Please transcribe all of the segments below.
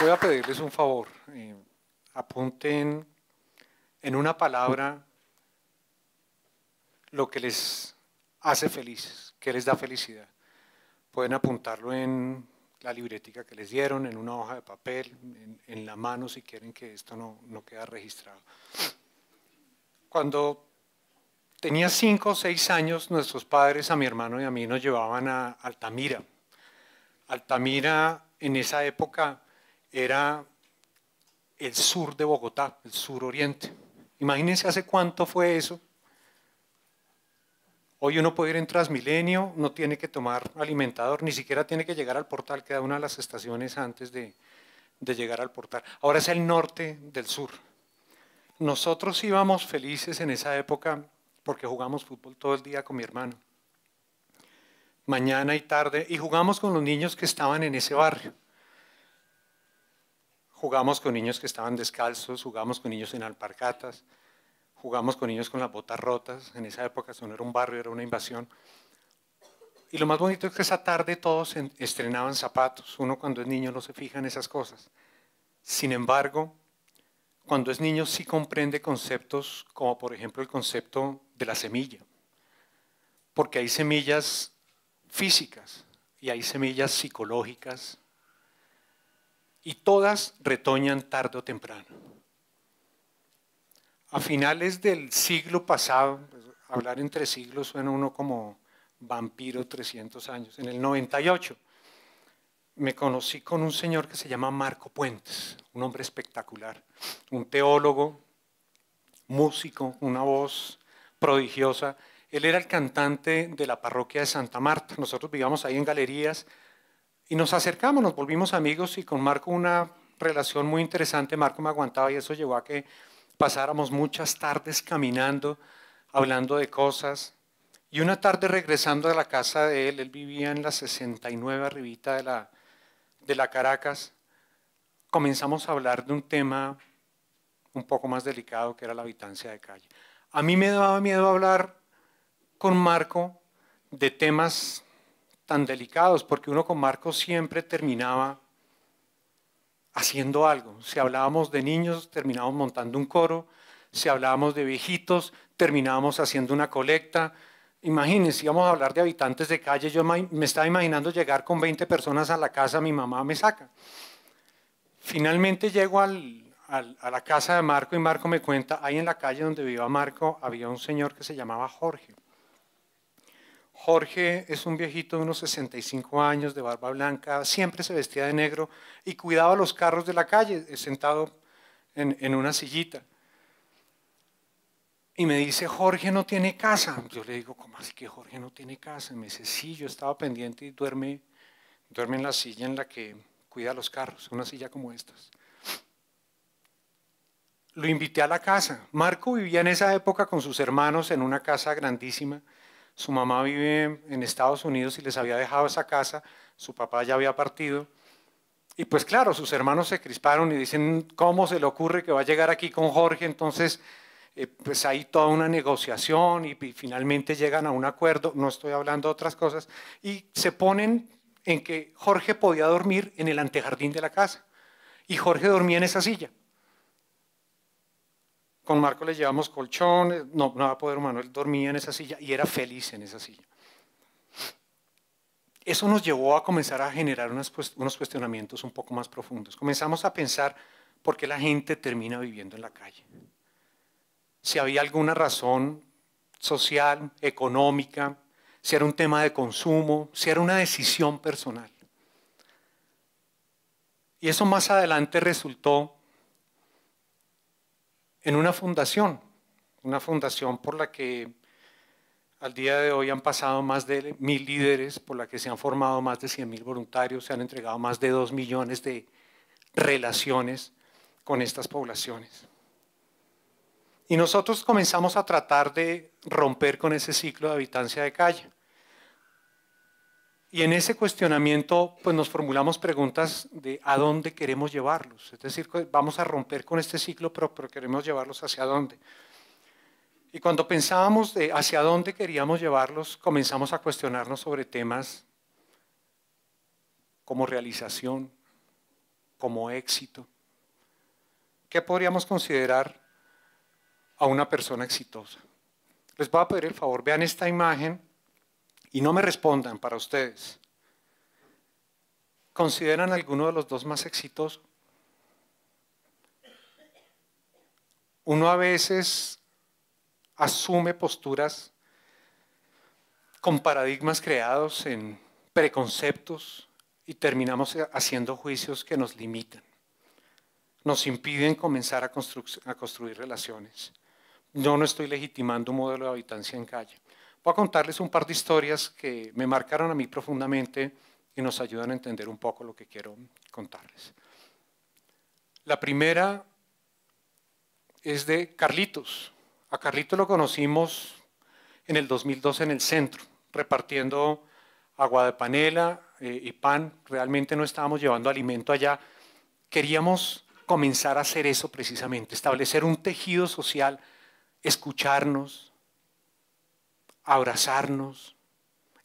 Voy a pedirles un favor. Eh, apunten en una palabra lo que les hace felices, que les da felicidad. Pueden apuntarlo en la libretica que les dieron, en una hoja de papel, en, la mano si quieren que esto no, no queda registrado. Cuando tenía cinco o seis años, nuestros padres, a mi hermano y a mí, nos llevaban a Altamira. Altamira en esa época era el sur de Bogotá, el sur oriente. Imagínense hace cuánto fue eso. Hoy uno puede ir en Transmilenio, no tiene que tomar alimentador, ni siquiera tiene que llegar al portal, queda una de las estaciones antes de, de llegar al portal. Ahora es el norte del sur. Nosotros íbamos felices en esa época porque jugamos fútbol todo el día con mi hermano, mañana y tarde, y jugamos con los niños que estaban en ese barrio. Jugamos con niños que estaban descalzos, jugamos con niños en alparcatas, jugamos con niños con las botas rotas, en esa época eso no era un barrio, era una invasión. Y lo más bonito es que esa tarde todos estrenaban zapatos, uno cuando es niño no se fija en esas cosas. Sin embargo, cuando es niño sí comprende conceptos como por ejemplo el concepto de la semilla, porque hay semillas físicas y hay semillas psicológicas y todas retoñan tarde o temprano a finales del siglo pasado, pues, hablar entre siglos suena uno como vampiro 300 años, en el 98 me conocí con un señor que se llama Marco Puentes, un hombre espectacular, un teólogo, músico, una voz prodigiosa. Él era el cantante de la parroquia de Santa Marta. Nosotros vivíamos ahí en galerías y nos acercamos, nos volvimos amigos y con Marco una relación muy interesante. Marco me aguantaba y eso llevó a que pasáramos muchas tardes caminando, hablando de cosas. Y una tarde regresando a la casa de él, él vivía en la 69 arribita de la, de la Caracas, comenzamos a hablar de un tema un poco más delicado que era la habitancia de calle. A mí me daba miedo hablar con Marco de temas tan delicados, porque uno con Marco siempre terminaba haciendo algo. Si hablábamos de niños, terminábamos montando un coro. Si hablábamos de viejitos, terminábamos haciendo una colecta. Imagínense, íbamos a hablar de habitantes de calle. Yo me estaba imaginando llegar con 20 personas a la casa, mi mamá me saca. Finalmente llego a la casa de Marco y Marco me cuenta, ahí en la calle donde vivía Marco había un señor que se llamaba Jorge. Jorge es un viejito de unos 65 años, de barba blanca, siempre se vestía de negro y cuidaba los carros de la calle, eh, sentado en, una sillita. Y me dice, Jorge no tiene casa. Yo le digo, ¿cómo así que Jorge no tiene casa? me dice, sí, yo estaba pendiente y duerme, duerme en la silla en la que cuida los carros, una silla como estas. Lo invité a la casa. Marco vivía en esa época con sus hermanos en una casa grandísima su mamá vive en Estados Unidos y les había dejado esa casa, su papá ya había partido. Y pues claro, sus hermanos se crisparon y dicen, ¿cómo se le ocurre que va a llegar aquí con Jorge? Entonces, eh, pues hay toda una negociación y finalmente llegan a un acuerdo, no estoy hablando de otras cosas, y se ponen en que Jorge podía dormir en el antejardín de la casa. Y Jorge dormía en esa silla. Con Marco le llevamos colchón, no, no va a poder Manuel dormía en esa silla y era feliz en esa silla. Eso nos llevó a comenzar a generar pues, unos cuestionamientos un poco más profundos. Comenzamos a pensar por qué la gente termina viviendo en la calle. Si había alguna razón social, económica, si era un tema de consumo, si era una decisión personal. Y eso más adelante resultó en una fundación, una fundación por la que al día de hoy han pasado más de mil líderes, por la que se han formado más de 100 mil voluntarios, se han entregado más de 2 millones de relaciones con estas poblaciones. Y nosotros comenzamos a tratar de romper con ese ciclo de habitancia de calle. Y en ese cuestionamiento, pues nos formulamos preguntas de a dónde queremos llevarlos. Es decir, vamos a romper con este ciclo, pero, pero queremos llevarlos hacia dónde. Y cuando pensábamos de hacia dónde queríamos llevarlos, comenzamos a cuestionarnos sobre temas como realización, como éxito. ¿Qué podríamos considerar a una persona exitosa? Les voy a pedir el favor, vean esta imagen y no me respondan para ustedes, ¿consideran alguno de los dos más exitoso? Uno a veces asume posturas con paradigmas creados en preconceptos y terminamos haciendo juicios que nos limitan, nos impiden comenzar a, construir relaciones. Yo no estoy legitimando un modelo de habitancia en calle a contarles un par de historias que me marcaron a mí profundamente y nos ayudan a entender un poco lo que quiero contarles. La primera es de Carlitos. A Carlitos lo conocimos en el 2012 en el centro, repartiendo agua de panela eh, y pan. Realmente no estábamos llevando alimento allá. Queríamos comenzar a hacer eso precisamente, establecer un tejido social, escucharnos, abrazarnos,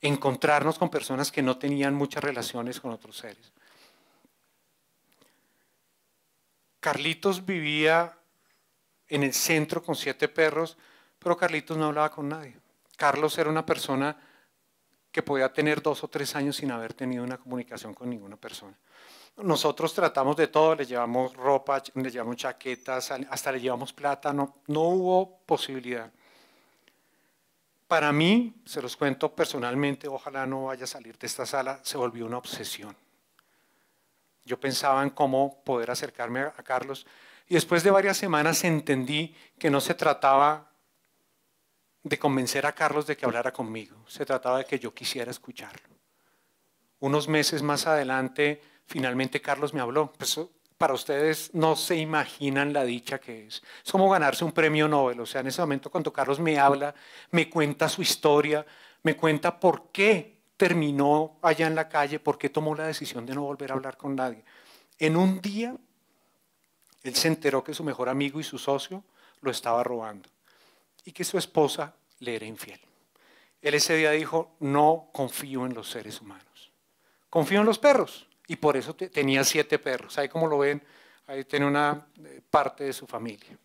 encontrarnos con personas que no tenían muchas relaciones con otros seres. Carlitos vivía en el centro con siete perros, pero Carlitos no hablaba con nadie. Carlos era una persona que podía tener dos o tres años sin haber tenido una comunicación con ninguna persona. Nosotros tratamos de todo, le llevamos ropa, le llevamos chaquetas, hasta le llevamos plátano. no hubo posibilidad para mí, se los cuento personalmente, ojalá no vaya a salir de esta sala, se volvió una obsesión. Yo pensaba en cómo poder acercarme a Carlos y después de varias semanas entendí que no se trataba de convencer a Carlos de que hablara conmigo, se trataba de que yo quisiera escucharlo. Unos meses más adelante, finalmente Carlos me habló. Pues, para ustedes no se imaginan la dicha que es. Es como ganarse un premio Nobel. O sea, en ese momento cuando Carlos me habla, me cuenta su historia, me cuenta por qué terminó allá en la calle, por qué tomó la decisión de no volver a hablar con nadie. En un día, él se enteró que su mejor amigo y su socio lo estaba robando y que su esposa le era infiel. Él ese día dijo, no confío en los seres humanos, confío en los perros. Y por eso tenía siete perros. Ahí como lo ven, ahí tiene una eh, parte de su familia.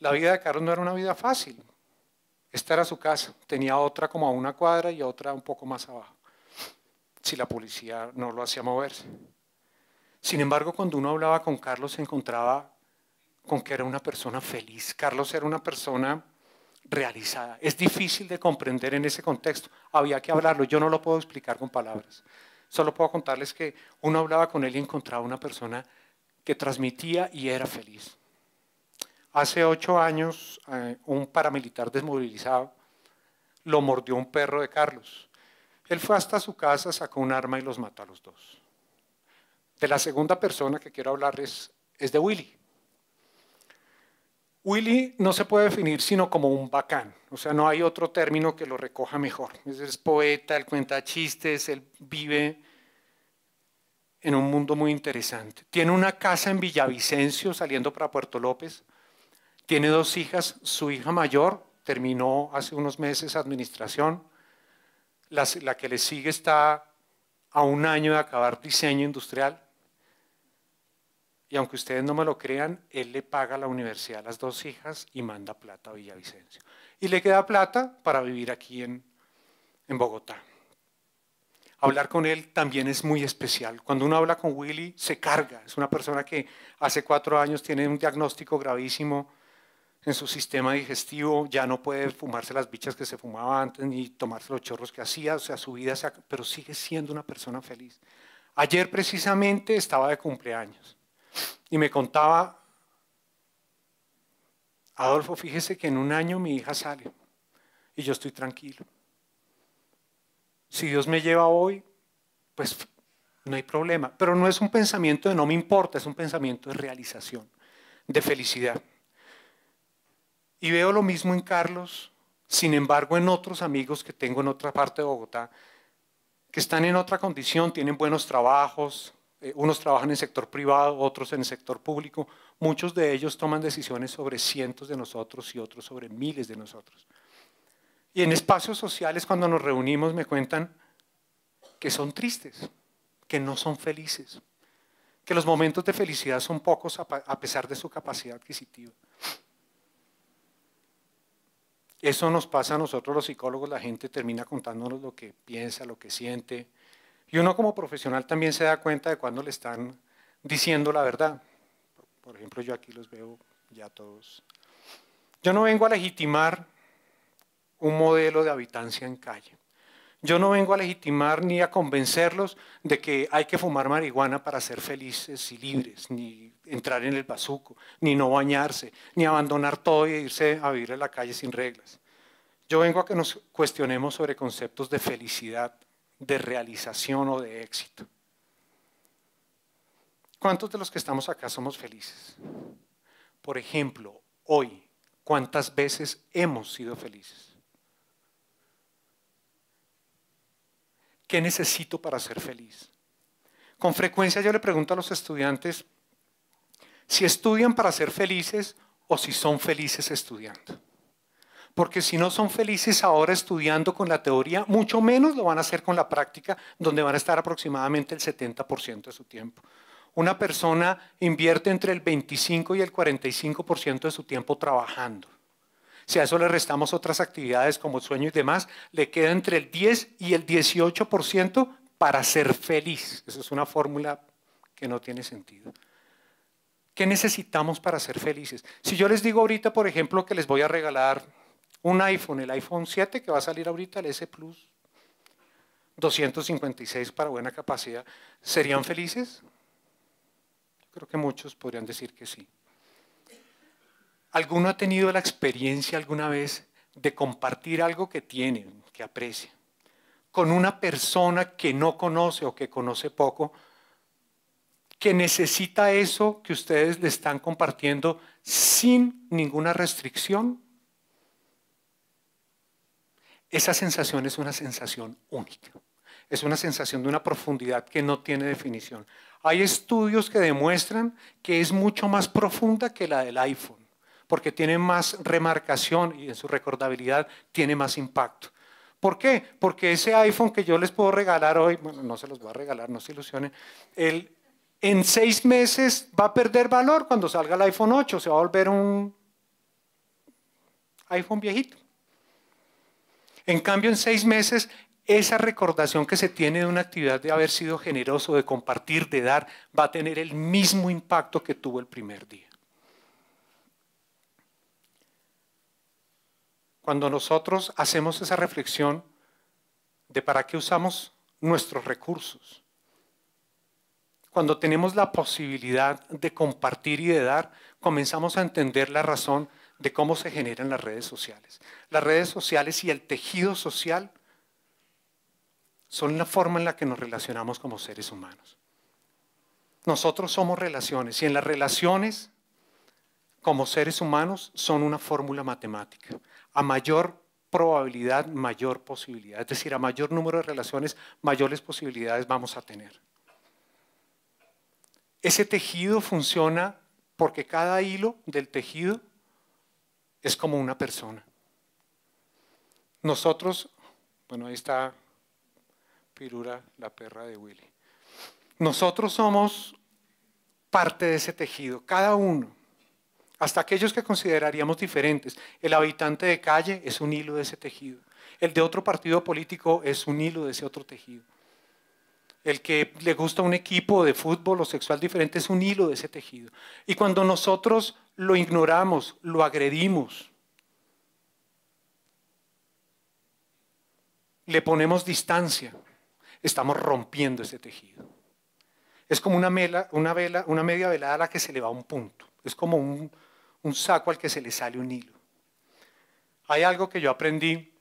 La vida de Carlos no era una vida fácil. Esta era su casa. Tenía otra como a una cuadra y otra un poco más abajo. Si la policía no lo hacía moverse. Sin embargo, cuando uno hablaba con Carlos, se encontraba con que era una persona feliz. Carlos era una persona realizada. Es difícil de comprender en ese contexto. Había que hablarlo. Yo no lo puedo explicar con palabras. Solo puedo contarles que uno hablaba con él y encontraba una persona que transmitía y era feliz. Hace ocho años, eh, un paramilitar desmovilizado lo mordió un perro de Carlos. Él fue hasta su casa, sacó un arma y los mató a los dos. De la segunda persona que quiero hablarles es de Willy. Willy no se puede definir sino como un bacán, o sea, no hay otro término que lo recoja mejor. Es, poeta, él cuenta chistes, él vive en un mundo muy interesante. Tiene una casa en Villavicencio saliendo para Puerto López, tiene dos hijas, su hija mayor terminó hace unos meses administración, la que le sigue está a un año de acabar diseño industrial y aunque ustedes no me lo crean, él le paga a la universidad a las dos hijas y manda plata a Villavicencio. Y le queda plata para vivir aquí en, Bogotá. Hablar con él también es muy especial. Cuando uno habla con Willy, se carga. Es una persona que hace cuatro años tiene un diagnóstico gravísimo en su sistema digestivo, ya no puede fumarse las bichas que se fumaba antes ni tomarse los chorros que hacía, o sea, su vida, se pero sigue siendo una persona feliz. Ayer precisamente estaba de cumpleaños y me contaba, Adolfo, fíjese que en un año mi hija sale y yo estoy tranquilo. Si Dios me lleva hoy, pues no hay problema. Pero no es un pensamiento de no me importa, es un pensamiento de realización, de felicidad. Y veo lo mismo en Carlos, sin embargo en otros amigos que tengo en otra parte de Bogotá, que están en otra condición, tienen buenos trabajos, eh, unos trabajan en el sector privado, otros en el sector público, muchos de ellos toman decisiones sobre cientos de nosotros y otros sobre miles de nosotros. Y en espacios sociales cuando nos reunimos me cuentan que son tristes, que no son felices, que los momentos de felicidad son pocos a pesar de su capacidad adquisitiva. Eso nos pasa a nosotros los psicólogos, la gente termina contándonos lo que piensa, lo que siente, y uno como profesional también se da cuenta de cuando le están diciendo la verdad. Por ejemplo, yo aquí los veo ya todos. Yo no vengo a legitimar un modelo de habitancia en calle. Yo no vengo a legitimar ni a convencerlos de que hay que fumar marihuana para ser felices y libres, ni entrar en el bazuco, ni no bañarse, ni abandonar todo y irse a vivir en la calle sin reglas. Yo vengo a que nos cuestionemos sobre conceptos de felicidad, de realización o de éxito. ¿Cuántos de los que estamos acá somos felices? Por ejemplo, hoy, ¿cuántas veces hemos sido felices? ¿Qué necesito para ser feliz? Con frecuencia yo le pregunto a los estudiantes si estudian para ser felices o si son felices estudiando porque si no son felices ahora estudiando con la teoría, mucho menos lo van a hacer con la práctica, donde van a estar aproximadamente el 70% de su tiempo. Una persona invierte entre el 25 y el 45% de su tiempo trabajando. Si a eso le restamos otras actividades como el sueño y demás, le queda entre el 10 y el 18% para ser feliz. Esa es una fórmula que no tiene sentido. ¿Qué necesitamos para ser felices? Si yo les digo ahorita, por ejemplo, que les voy a regalar un iPhone, el iPhone 7 que va a salir ahorita, el S Plus, 256 para buena capacidad, ¿serían felices? Yo creo que muchos podrían decir que sí. ¿Alguno ha tenido la experiencia alguna vez de compartir algo que tiene, que aprecia, con una persona que no conoce o que conoce poco, que necesita eso que ustedes le están compartiendo sin ninguna restricción? Esa sensación es una sensación única. Es una sensación de una profundidad que no tiene definición. Hay estudios que demuestran que es mucho más profunda que la del iPhone, porque tiene más remarcación y en su recordabilidad tiene más impacto. ¿Por qué? Porque ese iPhone que yo les puedo regalar hoy, bueno, no se los voy a regalar, no se ilusionen, en seis meses va a perder valor cuando salga el iPhone 8, se va a volver un iPhone viejito. En cambio, en seis meses, esa recordación que se tiene de una actividad de haber sido generoso, de compartir, de dar, va a tener el mismo impacto que tuvo el primer día. Cuando nosotros hacemos esa reflexión de para qué usamos nuestros recursos, cuando tenemos la posibilidad de compartir y de dar, comenzamos a entender la razón de cómo se generan las redes sociales. Las redes sociales y el tejido social son la forma en la que nos relacionamos como seres humanos. Nosotros somos relaciones y en las relaciones como seres humanos son una fórmula matemática. A mayor probabilidad, mayor posibilidad. Es decir, a mayor número de relaciones, mayores posibilidades vamos a tener. Ese tejido funciona porque cada hilo del tejido es como una persona. Nosotros, bueno, ahí está Pirura, la perra de Willy. Nosotros somos parte de ese tejido, cada uno, hasta aquellos que consideraríamos diferentes. El habitante de calle es un hilo de ese tejido. El de otro partido político es un hilo de ese otro tejido. El que le gusta un equipo de fútbol o sexual diferente es un hilo de ese tejido. Y cuando nosotros lo ignoramos, lo agredimos. Le ponemos distancia. Estamos rompiendo ese tejido. Es como una, mela, una, vela, una media velada a la que se le va un punto. Es como un, un saco al que se le sale un hilo. Hay algo que yo aprendí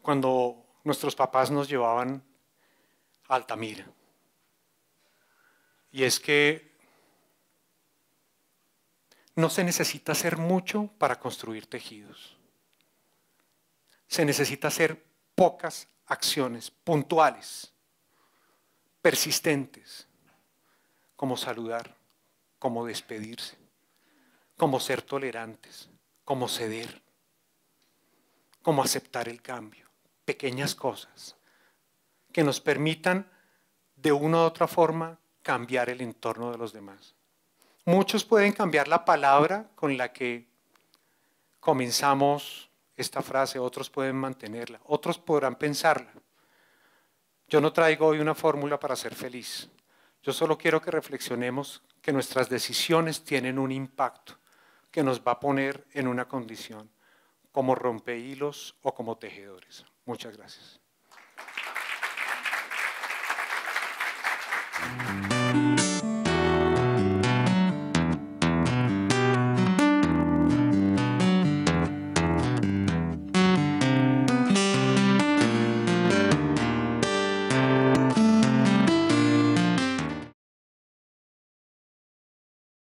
cuando nuestros papás nos llevaban a Altamira. Y es que no se necesita hacer mucho para construir tejidos. Se necesita hacer pocas acciones puntuales, persistentes, como saludar, como despedirse, como ser tolerantes, como ceder, como aceptar el cambio. Pequeñas cosas que nos permitan de una u otra forma cambiar el entorno de los demás. Muchos pueden cambiar la palabra con la que comenzamos esta frase, otros pueden mantenerla, otros podrán pensarla. Yo no traigo hoy una fórmula para ser feliz. Yo solo quiero que reflexionemos que nuestras decisiones tienen un impacto que nos va a poner en una condición como rompehilos o como tejedores. Muchas gracias.